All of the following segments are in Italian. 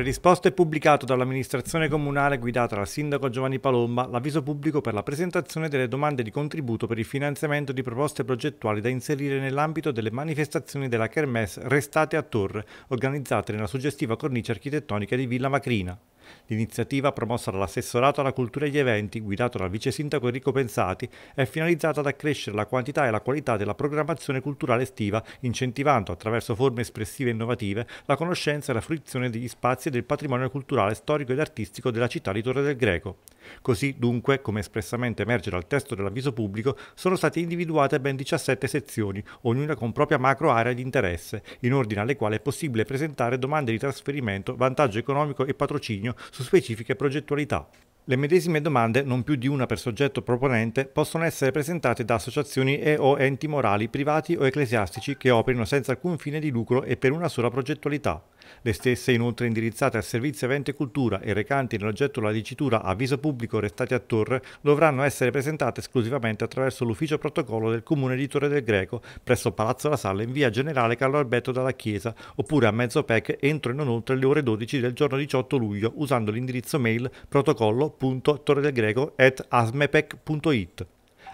Predisposto e pubblicato dall'amministrazione comunale guidata dal sindaco Giovanni Palomba l'avviso pubblico per la presentazione delle domande di contributo per il finanziamento di proposte progettuali da inserire nell'ambito delle manifestazioni della Kermesse Restate a Torre, organizzate nella suggestiva cornice architettonica di Villa Macrina. L'iniziativa promossa dall'assessorato alla cultura e agli eventi, guidato dal vice sindaco Enrico Pensati, è finalizzata ad accrescere la quantità e la qualità della programmazione culturale estiva, incentivando attraverso forme espressive e innovative la conoscenza e la fruizione degli spazi e del patrimonio culturale, storico ed artistico della città di Torre del Greco. Così, dunque, come espressamente emerge dal testo dell'avviso pubblico, sono state individuate ben 17 sezioni, ognuna con propria macro area di interesse, in ordine alle quali è possibile presentare domande di trasferimento, vantaggio economico e patrocinio su specifiche progettualità. Le medesime domande, non più di una per soggetto proponente, possono essere presentate da associazioni e o enti morali privati o ecclesiastici che operino senza alcun fine di lucro e per una sola progettualità. Le stesse inoltre indirizzate a servizi avente cultura e recanti nell'oggetto la dicitura avviso pubblico restati a torre dovranno essere presentate esclusivamente attraverso l'ufficio protocollo del comune di Torre del Greco presso Palazzo La Salle in via Generale Carlo Alberto dalla Chiesa oppure a mezzo PEC entro e non oltre le ore 12 del giorno 18 luglio usando l'indirizzo mail protocollo info.torredelgreco.asmepec.it.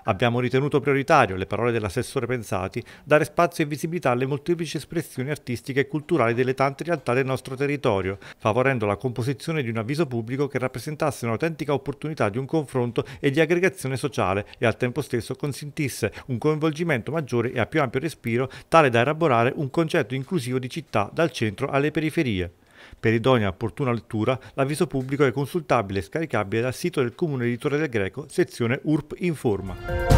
Abbiamo ritenuto prioritario, le parole dell'assessore Pensati, dare spazio e visibilità alle molteplici espressioni artistiche e culturali delle tante realtà del nostro territorio, favorendo la composizione di un avviso pubblico che rappresentasse un'autentica opportunità di un confronto e di aggregazione sociale e al tempo stesso consentisse un coinvolgimento maggiore e a più ampio respiro, tale da elaborare un concetto inclusivo di città dal centro alle periferie. Per idonea e opportuna lettura, l'avviso pubblico è consultabile e scaricabile dal sito del Comune Editore del Greco, sezione URP Informa.